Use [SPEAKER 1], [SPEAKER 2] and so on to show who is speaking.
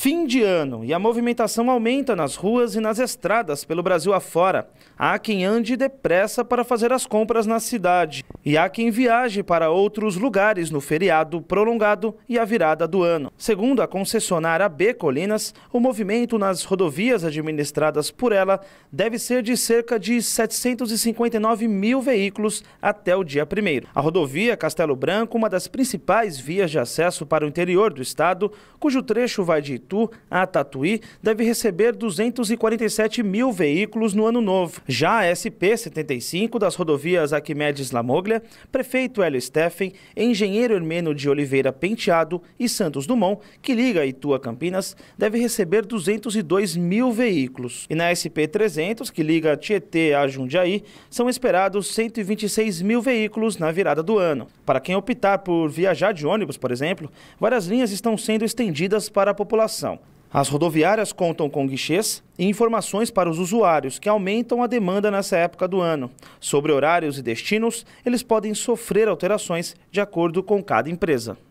[SPEAKER 1] Fim de ano e a movimentação aumenta nas ruas e nas estradas pelo Brasil afora. Há quem ande depressa para fazer as compras na cidade e há quem viaje para outros lugares no feriado prolongado e a virada do ano. Segundo a concessionária B Colinas, o movimento nas rodovias administradas por ela deve ser de cerca de 759 mil veículos até o dia 1. A rodovia Castelo Branco, uma das principais vias de acesso para o interior do estado, cujo trecho vai de Iguatu a Tatuí deve receber 247 mil veículos no ano novo. Já a SP-75 das rodovias Aquimedes Lamoglia, prefeito Hélio Steffen, engenheiro Hermeno de Oliveira Penteado e Santos Dumont, que liga Itu a Campinas, deve receber 202 mil veículos. E na SP-300, que liga Tietê a Jundiaí, são esperados 126 mil veículos na virada do ano. Para quem optar por viajar de ônibus, por exemplo, várias linhas estão sendo estendidas para a população as rodoviárias contam com guichês e informações para os usuários, que aumentam a demanda nessa época do ano. Sobre horários e destinos, eles podem sofrer alterações de acordo com cada empresa.